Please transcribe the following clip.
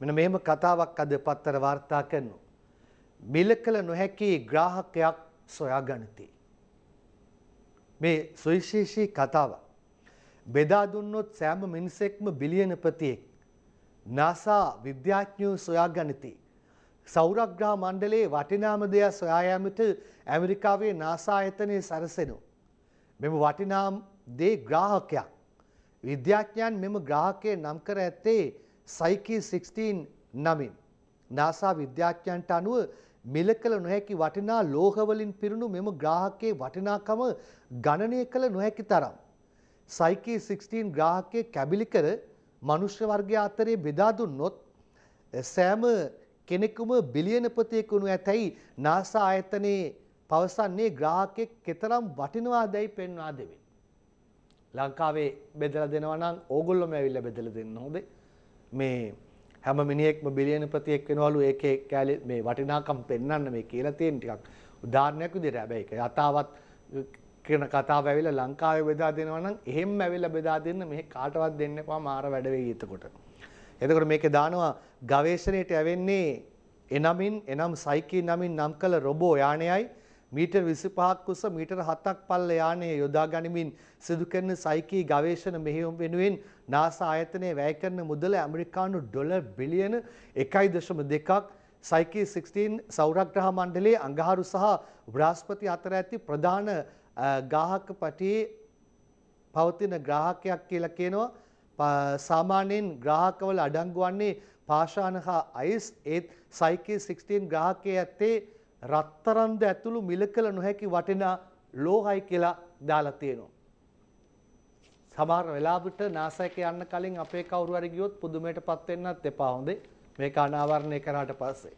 මෙන්න මෙහෙම කතාවක් අද පත්තර වාර්තා කරනවා. මිලකල නොහැකි ග්‍රාහකයක් සොයාගනිති. මේ සුවිශේෂී කතාව. බෙදා දුන්නොත් සෑම මිනිසෙක්ම බිලියනපතියෙක්. NASA විද්‍යාඥයෝ සොයාගනිති. සෞරග්‍රහ මණ්ඩලයේ වටිනාම දෙයක් සොයා යාමට ඇමරිකාවේ NASA ආයතනය සරසෙනවා. මෙම වටිනාම් දේ ග්‍රාහකයක්. විද්‍යාඥයන් මෙම ග්‍රාහකය නම් කර ඇත්තේ සයිකී 16 නමින් NASA විද්‍යාඥයන්ට අනුව මිලකල නොහැකි වටිනා ලෝහවලින් පිරුණු මෙම ග්‍රාහකයේ වටිනාකම ගණනය කළ නොහැකි තරම්. සයිකී 16 ග්‍රාහකයේ කැබිලි කර මනුෂ්‍ය වර්ගයා අතරේ බෙදා දුන්නොත් සෑම කෙනෙකුම බිලියනපතියෙකු වනු ඇතැයි NASA ආයතනයේ පවසන්නේ ග්‍රාහකයෙක් කෙතරම් වටිනවාදයි පෙන්වා දෙමින්. ලංකාවේ බෙදලා දෙනවා නම් ඕගොල්ලෝම ඇවිල්ලා බෙදලා දෙන්න හොඳේ. මේ හැම මිනිහෙක්ම බිලියනපතියෙක් වෙනවලු ඒකේ කැලේ මේ වටිනාකම් පෙන්වන්න මේ කියලා තියෙන ටිකක් උදාහරණයක් විදිහට හැබැයි ඒක යථාවත් කියන කතාව ඇවිල්ලා ලංකාවේ බෙදා දෙනවා නම් එහෙම ඇවිල්ලා බෙදා දෙන්න මේ කාටවත් දෙන්න එපා මාර වැඩ වෙයි එතකොට. එතකොට මේකේ දානවා ගවේෂණයට යවෙන්නේ එනමින් එනම් සයිකී නමින් නම් කළ රොබෝ යානයයි මීටර් 25ක් උස මීටර් 7ක් පල්ල යානයේ යොදා ගනිමින් සිදු කරන සයිකී ගවේෂණ මෙහෙයුම් වෙනුවෙන් NASA ආයතනය වැය කරන මුදල ඇමරිකානු ඩොලර් බිලියන 1.2ක් සයිකී 16 සෞරග්‍රහ මණ්ඩලයේ අඟහරු සහ බ්‍රහස්පති අතර ඇති ප්‍රධාන ගාහක පටියේ පවතින ග්‍රාහකයක් කියලා කියනවා සාමාන්‍යයෙන් ග්‍රාහකවල අඩංගු වන්නේ පාෂාණ හා අයිස් ඒත් සයිකී 16 ග්‍රාහකයේ ඇත්තේ රත්තරන්ද ඇතුළු මිල කළ නොහැකි වටිනා ලෝහයි කියලා දාලා තියෙනවා. සමහර වෙලාවට NASA එක යන්න කලින් අපේ කවුරු හරි ගියොත් පුදුමයටපත් වෙන්නත් එපා හොඳේ. මේක අනාවරණය කරාට පස්සේ.